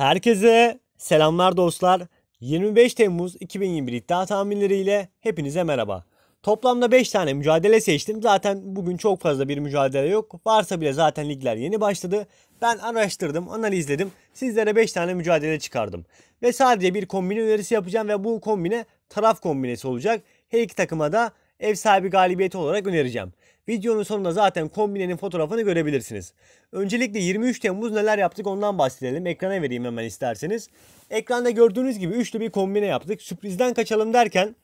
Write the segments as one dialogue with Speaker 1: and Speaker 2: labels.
Speaker 1: Herkese selamlar dostlar. 25 Temmuz 2021 iddia tahminleriyle hepinize merhaba. Toplamda 5 tane mücadele seçtim. Zaten bugün çok fazla bir mücadele yok. Varsa bile zaten ligler yeni başladı. Ben araştırdım, analizledim. Sizlere 5 tane mücadele çıkardım. Ve sadece bir kombine önerisi yapacağım ve bu kombine taraf kombinesi olacak. Her iki takıma da ev sahibi galibiyeti olarak önereceğim. Videonun sonunda zaten kombinenin fotoğrafını görebilirsiniz. Öncelikle 23 Temmuz neler yaptık ondan bahsedelim. Ekrana vereyim hemen isterseniz. Ekranda gördüğünüz gibi üçlü bir kombine yaptık. Sürprizden kaçalım derken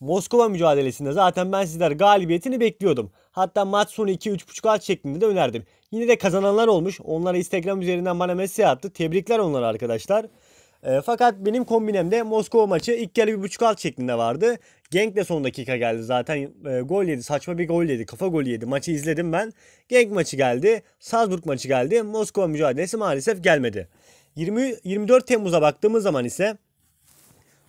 Speaker 1: Moskova mücadelesinde zaten ben sizler galibiyetini bekliyordum. Hatta maç sonu 2-3.5 alt şeklinde de önerdim. Yine de kazananlar olmuş. Onlara Instagram üzerinden bana mesaj attı. Tebrikler onlara arkadaşlar. E, fakat benim kombinemde Moskova maçı ilk yarı bir buçuk alt şeklinde vardı. Genk de son dakika geldi zaten. E, gol yedi. Saçma bir gol yedi. Kafa golü yedi. Maçı izledim ben. Genk maçı geldi. Salzburg maçı geldi. Moskova mücadelesi maalesef gelmedi. 20 24 Temmuz'a baktığımız zaman ise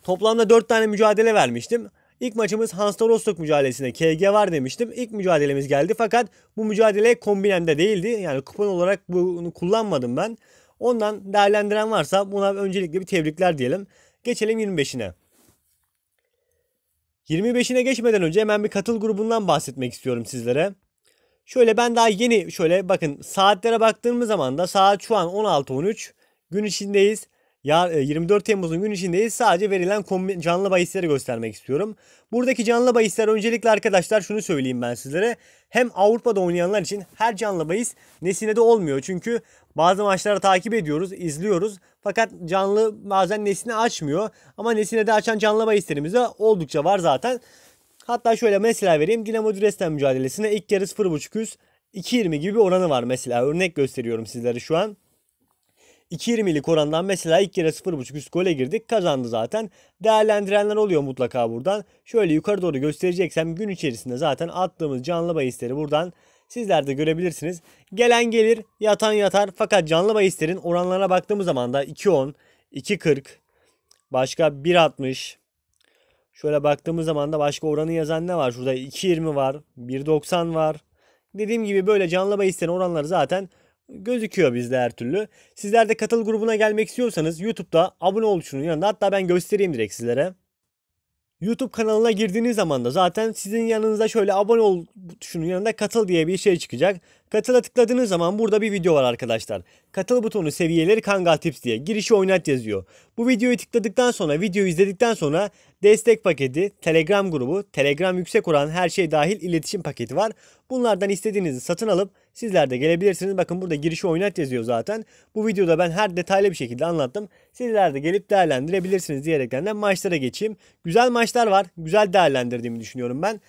Speaker 1: toplamda 4 tane mücadele vermiştim. İlk maçımız Hansa Rostock mücadelesinde KG var demiştim. İlk mücadelemiz geldi fakat bu mücadele kombinemde değildi. Yani kupon olarak bunu kullanmadım ben. Ondan değerlendiren varsa buna öncelikle bir tebrikler diyelim. Geçelim 25'ine. 25'ine geçmeden önce hemen bir katıl grubundan bahsetmek istiyorum sizlere. Şöyle ben daha yeni şöyle bakın saatlere baktığımız zaman da saat şu an 16.13 gün içindeyiz. Ya 24 e, Temmuz'un gün içindeyiz. Sadece verilen canlı bahisleri göstermek istiyorum. Buradaki canlı bahisler öncelikle arkadaşlar şunu söyleyeyim ben sizlere. Hem Avrupa'da oynayanlar için her canlı bahis de olmuyor. Çünkü bazı maçları takip ediyoruz, izliyoruz. Fakat canlı bazen nesne açmıyor. Ama nesine de açan canlı bahislerimiz de oldukça var zaten. Hatta şöyle mesela vereyim. Dinamo Dresden mücadelesine ilk yarı 0.5 üst 2.20 gibi bir oranı var mesela. Örnek gösteriyorum sizlere şu an. 2.20'lik orandan mesela ilk kere 0.5 üst gole girdik. Kazandı zaten. Değerlendirenler oluyor mutlaka buradan. Şöyle yukarı doğru göstereceksem gün içerisinde zaten attığımız canlı bahisleri buradan Sizler de görebilirsiniz. Gelen gelir, yatan yatar. Fakat canlı bahislerin oranlarına baktığımız zaman da 2.10, 2.40, başka 1.60. Şöyle baktığımız zaman da başka oranı yazan ne var? Şurada 2.20 var, 1.90 var. Dediğim gibi böyle canlı bahislerin oranları zaten gözüküyor bizde her türlü. Sizler de katıl grubuna gelmek istiyorsanız YouTube'da abone oluşunun yanında hatta ben göstereyim direkt sizlere. YouTube kanalına girdiğiniz zaman da zaten sizin yanınıza şöyle abone ol tuşunun yanında katıl diye bir şey çıkacak. Katıla tıkladığınız zaman burada bir video var arkadaşlar. Katıl butonu seviyeleri Kangal Tips diye girişi oynat yazıyor. Bu videoyu tıkladıktan sonra videoyu izledikten sonra Destek paketi, Telegram grubu, Telegram yüksek oran her şey dahil iletişim paketi var. Bunlardan istediğinizi satın alıp sizler de gelebilirsiniz. Bakın burada girişi oynat yazıyor zaten. Bu videoda ben her detaylı bir şekilde anlattım. Sizler de gelip değerlendirebilirsiniz diyerekten de maçlara geçeyim. Güzel maçlar var. Güzel değerlendirdiğimi düşünüyorum ben.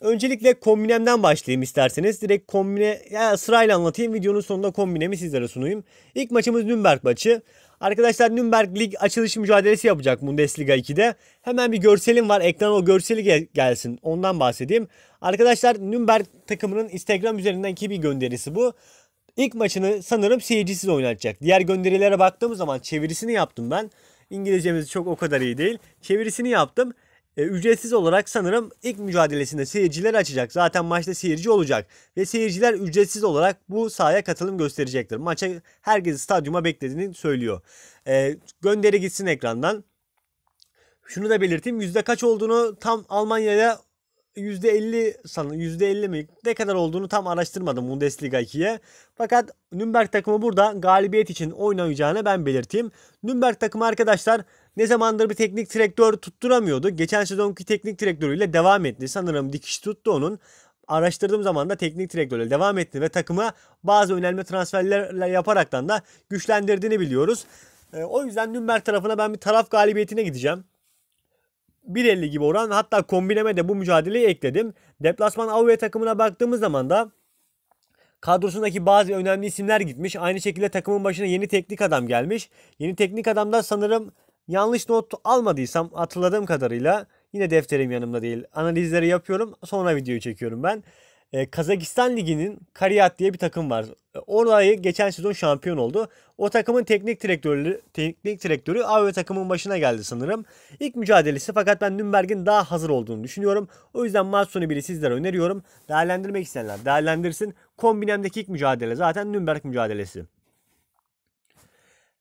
Speaker 1: Öncelikle kombinemden başlayayım isterseniz. Direkt kombine ya sırayla anlatayım. Videonun sonunda kombinemi sizlere sunayım. İlk maçımız Nürnberg maçı. Arkadaşlar Nürnberg Lig açılış mücadelesi yapacak Bundesliga 2'de. Hemen bir görselim var. Ekrana o görseli gel gelsin. Ondan bahsedeyim. Arkadaşlar Nürnberg takımının Instagram üzerindenki bir gönderisi bu. İlk maçını sanırım seyircisiz oynatacak. Diğer gönderilere baktığımız zaman çevirisini yaptım ben. İngilizcemiz çok o kadar iyi değil. Çevirisini yaptım. E, ücretsiz olarak sanırım ilk mücadelesinde seyirciler açacak. Zaten maçta seyirci olacak. Ve seyirciler ücretsiz olarak bu sahaya katılım gösterecektir. Maça herkes stadyuma beklediğini söylüyor. E, gönderi gitsin ekrandan. Şunu da belirteyim. Yüzde kaç olduğunu tam Almanya'da %50 sanırım %50 mi ne kadar olduğunu tam araştırmadım Bundesliga 2'ye. Fakat Nürnberg takımı burada galibiyet için oynayacağını ben belirteyim. Nürnberg takımı arkadaşlar ne zamandır bir teknik direktör tutturamıyordu. Geçen sezonki teknik direktörüyle devam etti. Sanırım dikiş tuttu onun. Araştırdığım zaman da teknik direktörle devam etti ve takımı bazı önemli transferlerle yaparaktan da güçlendirdiğini biliyoruz. E, o yüzden Nürnberg tarafına ben bir taraf galibiyetine gideceğim. 1.50 gibi oran hatta kombineme de bu mücadeleyi ekledim. Deplasman Avrupa takımına baktığımız zaman da kadrosundaki bazı önemli isimler gitmiş. Aynı şekilde takımın başına yeni teknik adam gelmiş. Yeni teknik adam da sanırım Yanlış not almadıysam hatırladığım kadarıyla yine defterim yanımda değil. Analizleri yapıyorum sonra videoyu çekiyorum ben. Ee, Kazakistan Ligi'nin Kariyat diye bir takım var. Ee, Orayı geçen sezon şampiyon oldu. O takımın teknik direktörü teknik direktörü AVE takımın başına geldi sanırım. İlk mücadelesi fakat ben Nürnberg'in daha hazır olduğunu düşünüyorum. O yüzden maç sonu bile sizlere öneriyorum. Değerlendirmek isteyenler değerlendirsin. Kombinemdeki ilk mücadele zaten Nürnberg mücadelesi.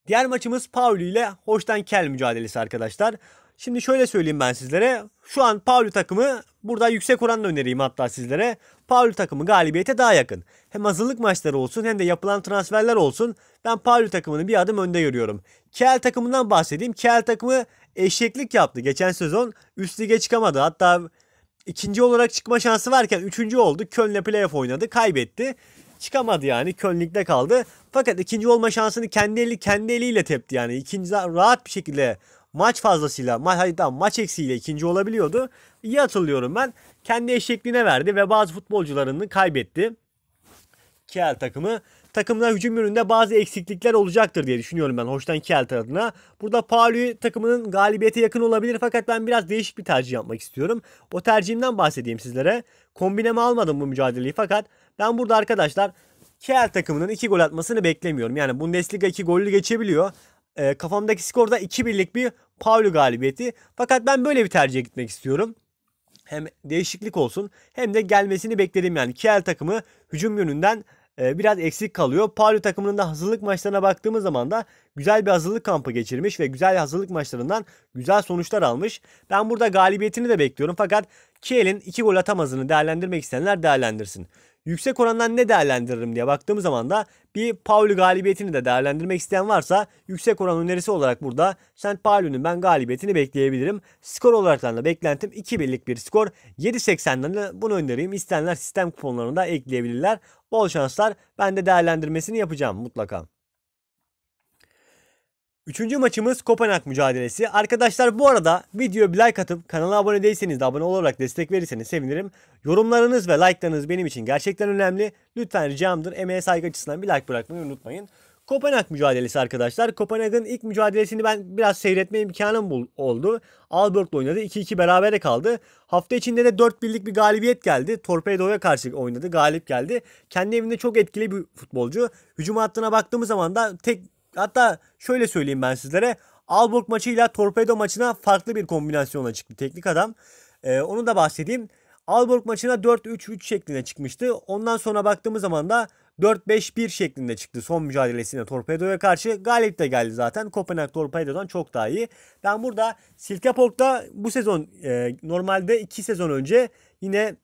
Speaker 1: Diğer maçımız Pauli ile Hoştan Kel mücadelesi arkadaşlar. Şimdi şöyle söyleyeyim ben sizlere. Şu an Pauli takımı burada yüksek oranla önereyim hatta sizlere. Pauli takımı galibiyete daha yakın. Hem hazırlık maçları olsun hem de yapılan transferler olsun. Ben Pauli takımını bir adım önde görüyorum. Kel takımından bahsedeyim. Kel takımı eşeklik yaptı geçen sezon. Üst lige çıkamadı. Hatta ikinci olarak çıkma şansı varken üçüncü oldu. Köln'le playoff oynadı. Kaybetti çıkamadı yani. Kölnlik'te kaldı. Fakat ikinci olma şansını kendi eli kendi eliyle tepti yani. İkinci rahat bir şekilde maç fazlasıyla ma hatta maç eksiğiyle ikinci olabiliyordu. İyi hatırlıyorum ben. Kendi eşekliğine verdi ve bazı futbolcularını kaybetti. Kiel takımı. Takımda hücum yönünde bazı eksiklikler olacaktır diye düşünüyorum ben Hoştan Kiel tarafına. Burada Pauli takımının galibiyete yakın olabilir fakat ben biraz değişik bir tercih yapmak istiyorum. O tercihimden bahsedeyim sizlere. Kombineme almadım bu mücadeleyi fakat ben burada arkadaşlar Kiel takımının 2 gol atmasını beklemiyorum. Yani Bundesliga 2 gollü geçebiliyor. E, kafamdaki skor da 2-1'lik bir Pauli galibiyeti. Fakat ben böyle bir tercih gitmek istiyorum. Hem değişiklik olsun hem de gelmesini bekledim yani. Kiel takımı hücum yönünden e, biraz eksik kalıyor. Pauli takımının da hazırlık maçlarına baktığımız zaman da güzel bir hazırlık kampı geçirmiş ve güzel hazırlık maçlarından güzel sonuçlar almış. Ben burada galibiyetini de bekliyorum fakat Kiel'in 2 gol atamazını değerlendirmek isteyenler değerlendirsin yüksek orandan ne değerlendiririm diye baktığım zaman da bir Pauli galibiyetini de değerlendirmek isteyen varsa yüksek oran önerisi olarak burada St. Pauli'nin ben galibiyetini bekleyebilirim. Skor olarak da beklentim 2-1'lik bir skor. 7.80'den de bunu önereyim. İsteyenler sistem kuponlarını da ekleyebilirler. Bol şanslar. Ben de değerlendirmesini yapacağım mutlaka. Üçüncü maçımız Kopenhag mücadelesi. Arkadaşlar bu arada videoya bir like atıp kanala abone değilseniz de abone olarak destek verirseniz sevinirim. Yorumlarınız ve like'larınız benim için gerçekten önemli. Lütfen ricamdır emeğe saygı açısından bir like bırakmayı unutmayın. Kopenhag mücadelesi arkadaşlar. Kopenhag'ın ilk mücadelesini ben biraz seyretme imkanım oldu. Albert'la oynadı. 2-2 berabere kaldı. Hafta içinde de 4-1'lik bir galibiyet geldi. Torpedo'ya karşı oynadı. Galip geldi. Kendi evinde çok etkili bir futbolcu. Hücum hattına baktığımız zaman da tek Hatta şöyle söyleyeyim ben sizlere. Alborg maçıyla Torpedo maçına farklı bir kombinasyonla çıktı teknik adam. Ee, onu da bahsedeyim. Alborg maçına 4-3-3 şeklinde çıkmıştı. Ondan sonra baktığımız zaman da 4-5-1 şeklinde çıktı son mücadelesine Torpedo'ya karşı. Galip de geldi zaten. Kopenhag Torpedo'dan çok daha iyi. Ben burada Silkeborg'da bu sezon e, normalde 2 sezon önce yine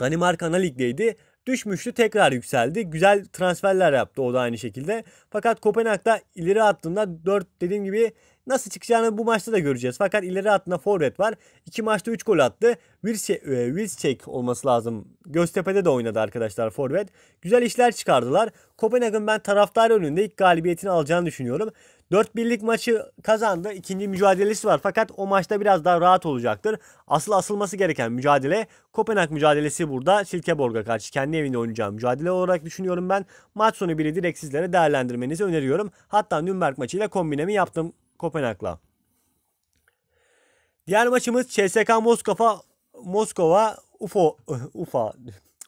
Speaker 1: Danimarka Ana Lig'deydi. Düşmüştü tekrar yükseldi. Güzel transferler yaptı o da aynı şekilde. Fakat Kopenhag'da ileri attığında 4 dediğim gibi Nasıl çıkacağını bu maçta da göreceğiz. Fakat ileri hattında forvet var. İki maçta 3 gol attı. Wilczek e, olması lazım. Göztepe'de de oynadı arkadaşlar forvet. Güzel işler çıkardılar. Kopenhag'ın ben taraftar önünde ilk galibiyetini alacağını düşünüyorum. 4-1'lik maçı kazandı. İkinci mücadelesi var. Fakat o maçta biraz daha rahat olacaktır. Asıl asılması gereken mücadele Kopenhag mücadelesi burada. Silkeborg'a karşı kendi evinde oynayacağım mücadele olarak düşünüyorum ben. Maç sonu bile direkt sizlere değerlendirmenizi öneriyorum. Hatta Nürnberg maçıyla kombinemi yaptım. Kopenhag'la. Diğer maçımız CSK Moskova Moskova UFO UFA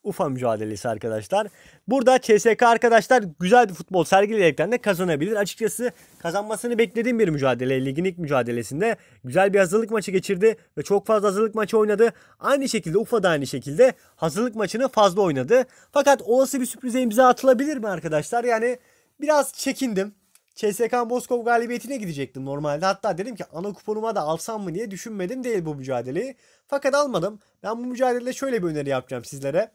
Speaker 1: UFA mücadelesi arkadaşlar. Burada CSK arkadaşlar güzel bir futbol sergileyerekten de kazanabilir. Açıkçası kazanmasını beklediğim bir mücadele. Ligin ilk mücadelesinde güzel bir hazırlık maçı geçirdi ve çok fazla hazırlık maçı oynadı. Aynı şekilde UFA da aynı şekilde hazırlık maçını fazla oynadı. Fakat olası bir sürprize imza atılabilir mi arkadaşlar? Yani biraz çekindim. CSK Moskova galibiyetine gidecektim normalde. Hatta dedim ki ana kuponuma da alsam mı diye düşünmedim değil bu mücadeleyi. Fakat almadım. Ben bu mücadelede şöyle bir öneri yapacağım sizlere.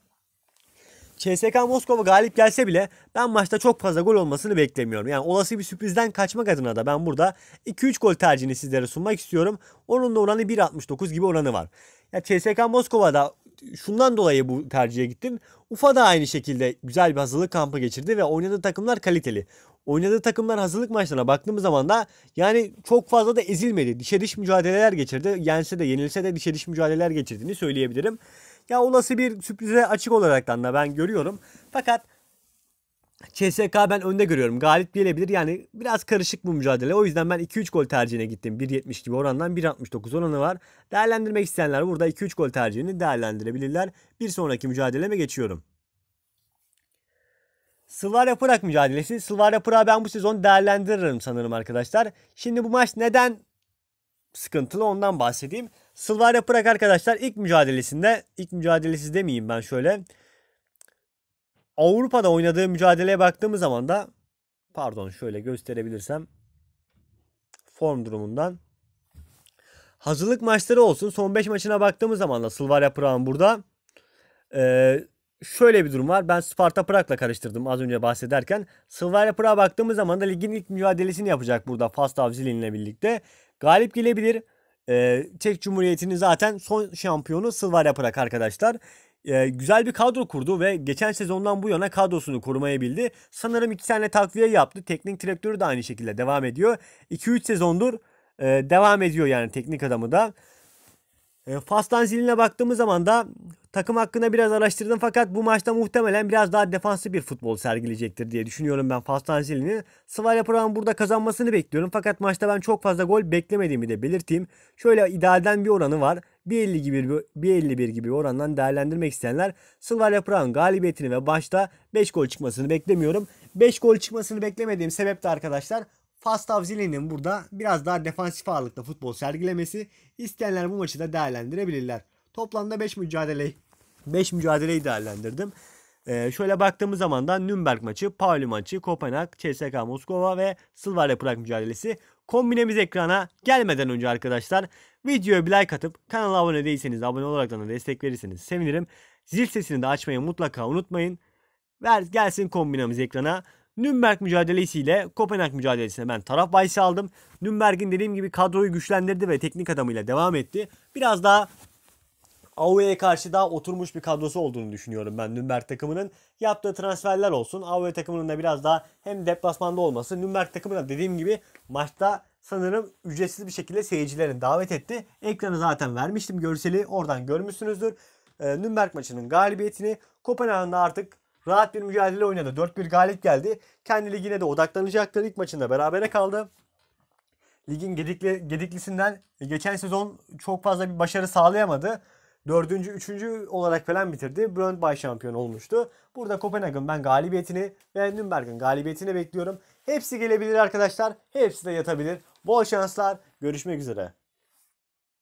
Speaker 1: CSK Moskova galip gelse bile ben maçta çok fazla gol olmasını beklemiyorum. Yani olası bir sürprizden kaçmak adına da ben burada 2-3 gol tercihini sizlere sunmak istiyorum. Onun da oranı 1.69 gibi oranı var. Ya CSK Moskova'da şundan dolayı bu tercihe gittim. Ufa da aynı şekilde güzel bir hazırlık kampı geçirdi ve oynadığı takımlar kaliteli. Oynadığı takımlar hazırlık maçlarına baktığımız zaman da yani çok fazla da ezilmedi. Dişe diş mücadeleler geçirdi. Yense de yenilse de dişe diş mücadeleler geçirdiğini söyleyebilirim. Ya olası bir sürprize açık olarak da ben görüyorum. Fakat CSK ben önde görüyorum. Galip gelebilir. Yani biraz karışık bu mücadele. O yüzden ben 2-3 gol tercihine gittim. 1.70 gibi orandan 1.69 oranı var. Değerlendirmek isteyenler burada 2-3 gol tercihini değerlendirebilirler. Bir sonraki mücadeleme geçiyorum. Slavia Prag mücadelesi. Slavia Prag'ı ben bu sezon değerlendiririm sanırım arkadaşlar. Şimdi bu maç neden sıkıntılı ondan bahsedeyim. Slavia Prag arkadaşlar ilk mücadelesinde, ilk mücadelesi demeyeyim ben şöyle. Avrupa'da oynadığı mücadeleye baktığımız zaman da pardon şöyle gösterebilirsem form durumundan hazırlık maçları olsun. Son 5 maçına baktığımız zaman da Slavia Prag'ın burada e, şöyle bir durum var. Ben Sparta Prag'la karıştırdım az önce bahsederken. Slavia Prag'a baktığımız zaman da ligin ilk mücadelesini yapacak burada Fastav Zilin'le birlikte. Galip gelebilir. Ee, Çek Cumhuriyeti'nin zaten son şampiyonu Slavia Prag arkadaşlar. Ee, güzel bir kadro kurdu ve geçen sezondan bu yana kadrosunu korumaya bildi. Sanırım iki tane takviye yaptı. Teknik direktörü de aynı şekilde devam ediyor. 2-3 sezondur e, devam ediyor yani teknik adamı da. E, Fas baktığımız zaman da takım hakkında biraz araştırdım fakat bu maçta muhtemelen biraz daha defanslı bir futbol sergileyecektir diye düşünüyorum ben Fas tanzilini. Svalya Praha'nın burada kazanmasını bekliyorum fakat maçta ben çok fazla gol beklemediğimi de belirteyim. Şöyle idealden bir oranı var. 1.50 gibi bir 1.51 gibi orandan değerlendirmek isteyenler Slavia Praha'nın galibiyetini ve başta 5 gol çıkmasını beklemiyorum. 5 gol çıkmasını beklemediğim sebep de arkadaşlar Pastavzile'nin burada biraz daha defansif ağırlıkta futbol sergilemesi isteyenler bu maçı da değerlendirebilirler. Toplamda 5 mücadeleyi 5 mücadeleyi değerlendirdim. Ee, şöyle baktığımız zaman da Nürnberg maçı, Pauli maçı, Kopenhag, CSK Moskova ve Sılvarya Prag mücadelesi kombinemiz ekrana gelmeden önce arkadaşlar videoya bir like atıp kanala abone değilseniz abone olarak da destek verirseniz sevinirim. Zil sesini de açmayı mutlaka unutmayın. Ver gelsin kombinemiz ekrana. Nürnberg mücadelesiyle Kopenhag mücadelesine ben taraf bahisi aldım. Nürnberg'in dediğim gibi kadroyu güçlendirdi ve teknik adamıyla devam etti. Biraz daha Aue'ye karşı daha oturmuş bir kadrosu olduğunu düşünüyorum ben Nürnberg takımının. Yaptığı transferler olsun. Aue takımının da biraz daha hem deplasmanda olması. Nürnberg takımı dediğim gibi maçta sanırım ücretsiz bir şekilde seyircilerini davet etti. Ekranı zaten vermiştim görseli. Oradan görmüşsünüzdür. Ee, Nürnberg maçının galibiyetini Kopenhag'ın artık rahat bir mücadele oynadı. 4-1 galip geldi. Kendi ligine de odaklanacaktır. İlk maçında berabere kaldı. Ligin gedikli, gediklisinden geçen sezon çok fazla bir başarı sağlayamadı. Dördüncü, üçüncü olarak falan bitirdi. Brönd Bay şampiyon olmuştu. Burada Kopenhag'ın ben galibiyetini ve Nürnberg'in galibiyetini bekliyorum. Hepsi gelebilir arkadaşlar. Hepsi de yatabilir. Bol şanslar. Görüşmek üzere.